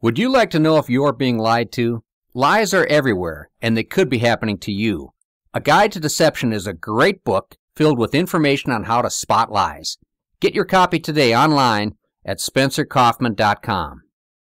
Would you like to know if you're being lied to? Lies are everywhere, and they could be happening to you. A Guide to Deception is a great book filled with information on how to spot lies. Get your copy today online at spencerkaufman.com.